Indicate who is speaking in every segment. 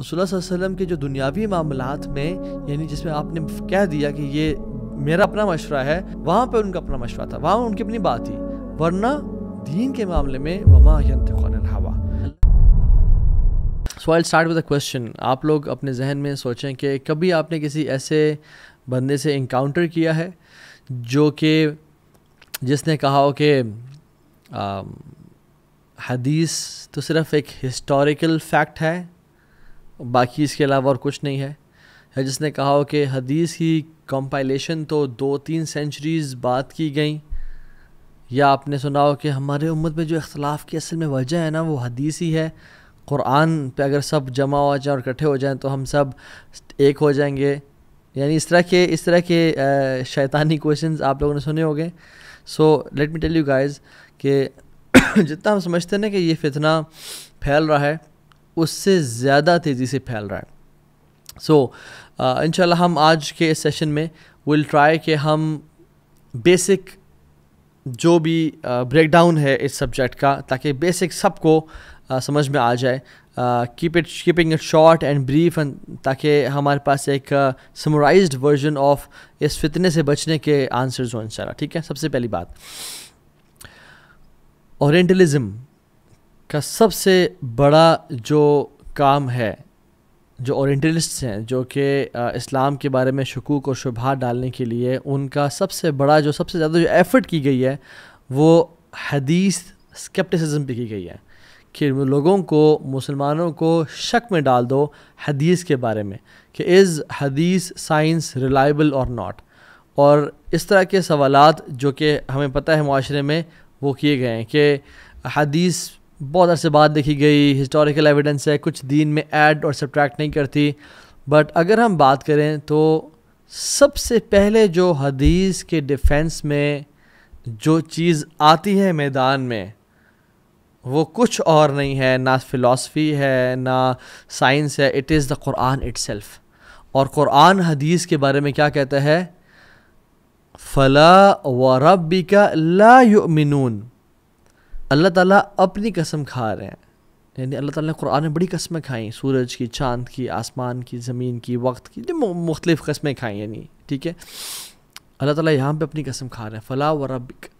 Speaker 1: रसोल्ला के जो दुनियावी मामला में यानी जिसमें आपने कह दिया कि ये मेरा अपना मशवरा है वहाँ पर उनका अपना मशवरा था वहाँ उनकी अपनी बात थी वरना दीन के मामले में वमा so I start with question आप लोग अपने जहन में सोचें कि कभी आपने किसी ऐसे बंदे से इनकाउंटर किया है जो कि जिसने कहा हो कि um, हदीस तो सिर्फ़ एक हिस्टोरिकल फैक्ट है बाकी इसके अलावा और कुछ नहीं है या जिसने कहा हो कि हदीस की कंपाइलेशन तो दो तीन सेंचुरीज़ बात की गई या आपने सुना हो कि हमारे उम्मत में जो इख्तलाफ की असल में वजह है ना वो हदीस ही है क़ुरान पे अगर सब जमा हो जाए और इकट्ठे हो जाएं तो हम सब एक हो जाएंगे यानी इस तरह के इस तरह के शैतानी क्वेश्चन आप लोगों ने सुने होंगे so let me tell you guys कि जितना हम समझते हैं ना कि ये फितना फैल रहा है उससे ज़्यादा तेज़ी से फैल रहा है सो so, uh, इन हम आज के इस सेशन में विल ट्राई कि हम बेसिक जो भी ब्रेकडाउन uh, है इस सब्जेक्ट का ताकि बेसिक सबको uh, समझ में आ जाए keep it keeping it short and brief and ताकि हमारे पास एक समराइज वर्जन ऑफ इस फितने से बचने के आंसर्स हों इन ठीक है सबसे पहली बात ओरिएंटलिज्म का सबसे बड़ा जो काम है जो ओरिएंटलिस्ट्स हैं जो कि इस्लाम के बारे में शकूक और शुभा डालने के लिए उनका सबसे बड़ा जो सबसे ज़्यादा जो एफ़र्ट की गई है वो हदीस स्केप्टिसिज्म पे की गई है कि लोगों को मुसलमानों को शक में डाल दो हदीस के बारे में कि इज़ हदीस साइंस रिलाइबल और नॉट और इस तरह के सवालात जो कि हमें पता है माशरे में वो किए गए हैं कि हदीस बहुत अरसे बात देखी गई हिस्टोरिकल एविडेंस है कुछ दिन में ऐड और सब्ट्रैक्ट नहीं करती बट अगर हम बात करें तो सबसे पहले जो हदीस के डिफेंस में जो चीज़ आती है मैदान में वो कुछ और नहीं है ना फ़िलासफ़ी है ना साइंस है it is the Quran itself और कुरान हदीस के बारे में क्या कहता है फ़ला व रबी का ला अल्लाह ताला अपनी कसम खा रहे हैं यानी अल्लाह ताला ने कुरान में बड़ी कस्में खाई सूरज की चांद की आसमान की ज़मीन की वक्त की मुख्तलिफ़ कस्में खाई यानी ठीक है अल्लाह ताला यहाँ पे अपनी कसम खा रहे हैं फ़ला व रबिक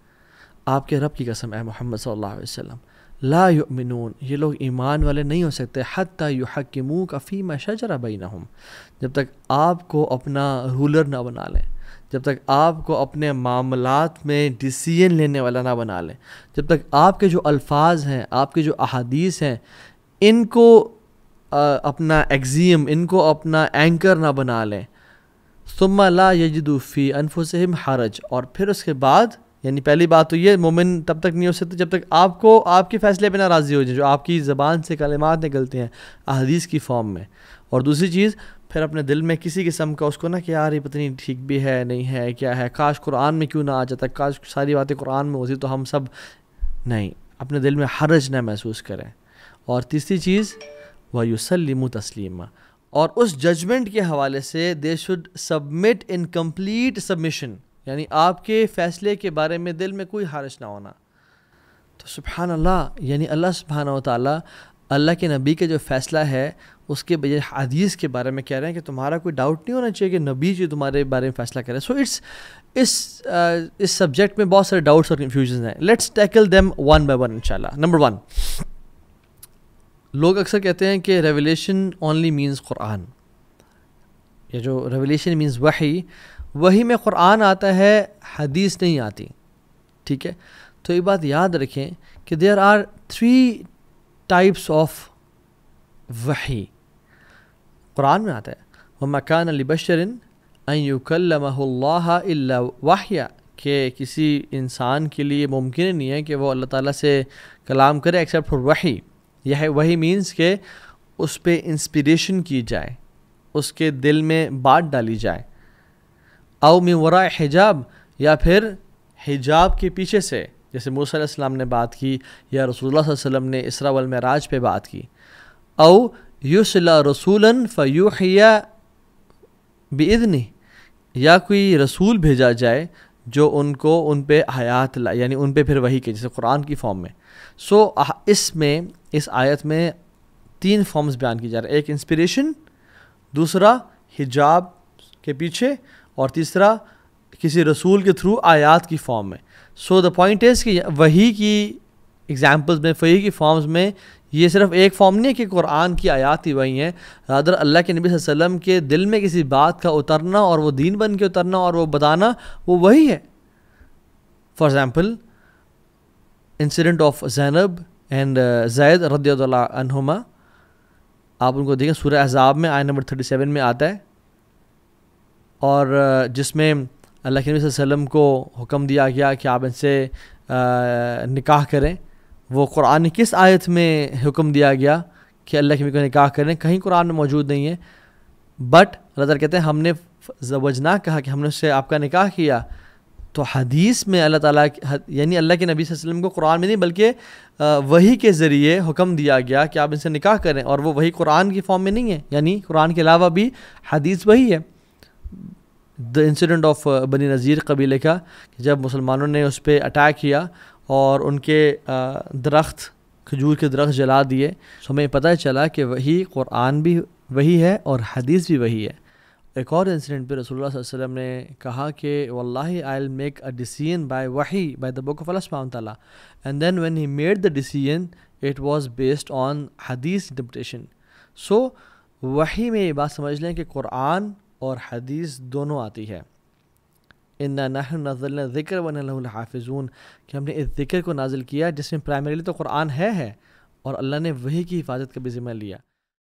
Speaker 1: आपके रब की कसम है मोहम्मद सल्लल्लाहु अलैहि वसल्लम ला युमिनून ये लोग ईमान वाले नहीं हो सकते हती युहक मुँह कफ़ी में शजरा बई जब तक आपको अपना रूलर ना बना लें जब तक आपको अपने मामलात में डिसीजन लेने वाला ना बना लें जब तक आपके जो अल्फाज हैं आपके जो अहादीस हैं इनको आ, अपना एग्जीम इनको अपना एंकर ना बना लें सुम्मा ला यजदूफ़ी अनफुसम हरज और फिर उसके बाद यानी पहली बात तो ये मोमिन तब तक नहीं हो सकते जब तक आपको आपके फ़ैसले पे नाराज़ी हो जाए जो आपकी ज़बान से कलमात निकलते हैं अहदीस की फॉर्म में और दूसरी चीज़ फिर अपने दिल में किसी किस्म का उसको ना कि यार ये पत्नी ठीक भी है नहीं है क्या है काश कुरान में क्यों ना आ जाता काश सारी बातें कुरान में होती तो हम सब नहीं अपने दिल में हरज ना महसूस करें और तीसरी चीज़ व युसलिम तस्लिम और उस जजमेंट के हवाले से they should submit in complete submission यानी आपके फ़ैसले के बारे में दिल में कोई हारश ना होना तो सुबहान अल्लाह यानी अल्लाह सुबहाना ताली अल्लाह के नबी का जो फ़ैसला है उसके बजाय हदीस के बारे में कह रहे हैं कि तुम्हारा कोई डाउट नहीं होना चाहिए कि नबी जी तुम्हारे बारे में फैसला करें सो इट्स इस uh, इस सब्जेक्ट में बहुत सारे डाउट्स और कन्फ्यूजन हैं let's tackle them one by one इनशाला नंबर वन लोग अक्सर कहते हैं कि रेवलेशन ओनली मीन्स कुरान ये जो रेवलेशन मीन्स वही वही में कुरान आता है हदीस नहीं आती ठीक है तो ये बात याद रखें कि there are three types of वही कुरान में आता है व मकान अलबशरिन अयुकल्ला वाहिया के किसी इंसान के लिए मुमकिन नहीं है कि वो अल्लाह ताला से कलाम करे एक्सेप्ट फॉर वही यह वही मीन्स के उस पर इंस्पिरेशन की जाए उसके दिल में बात डाली जाए आओ में वरा हिजाब या फिर हिजाब के पीछे से जैसे मूसा ने बात की या रसूल वसम ने इसरा वल महराज पे बात की औ युसला रसूलन फ़यूहिया बेदनी या कोई रसूल भेजा जाए जो उनको उन पर हयात ला यानी उन पर फिर वही के जैसे कुरान की फॉर्म में सो so, इसमें इस आयत में तीन फॉर्म्स बयान की जा रहे हैं एक इंस्पिरेशन दूसरा हिजाब के पीछे और तीसरा किसी रसूल के थ्रू आयात की फॉर्म में सो द पॉइंट इज़ कि वही की एग्ज़ाम्पल्स में फ़ही की फॉर्म्स में ये सिर्फ एक फॉर्म नहीं है कि कुरान की आयात ही वही हैं रादर अल्लाह के नबी वसल्लम के दिल में किसी बात का उतरना और वो दीन बन के उतरना और वो बताना वो वही है for example incident of Zainab and Zaid रदीमा आप उनको देखें सूर्य अजाब में आय नंबर थर्टी सेवन में आता है और uh, जिसमें अल्लाह के नबी वसल्लम को हुक्म दिया गया कि आप इनसे uh, निकाह करें वो कुरान किस आयत में हुक्म दिया गया कि अल्लाह के बीवी को निकाह करें कहीं कुरान में मौजूद नहीं है बट अल्लाह कहते हैं हमने वजना कहा कि हमने उससे आपका निकाह किया तो हदीस में अल्लाह ताला यानी अल्लाह के नबी वसल्लम को कुरान में नहीं बल्कि वही के ज़रिए हुक्म दिया गया कि आप इनसे निकाह करें और वो वही कुरान की फॉर्म में नहीं है यानी कुरान के अलावा भी हदीस वही है द इंसिडेंट ऑफ बनी नज़ीर कबीले का जब मुसलमानों ने उस पर अटैक किया और उनके दरख्त खजूर के दरख्त जला दिए तो हमें पता चला कि वही कुरान भी वही है और हदीस भी वही है एक और इंसिडेंट पर रसूलुल्लाह वसल्लम ने कहा कि वल्ल I make a decision by वही by the book of Allah ताला and then when he made the decision it was based on हदीस इंटरप्रटेशन सो वही में ये बात समझ लें कि कुरान और हदीस दोनों आती है इन्ना नहनज़ल ज़िक्र वनहाफ़िजून कि हमने इस ज़िक्र को नाजिल किया जिसमें प्राइमरीली तो कुरान है है और अल्लाह ने वही की हिफाजत का भी ज़िम्मा लिया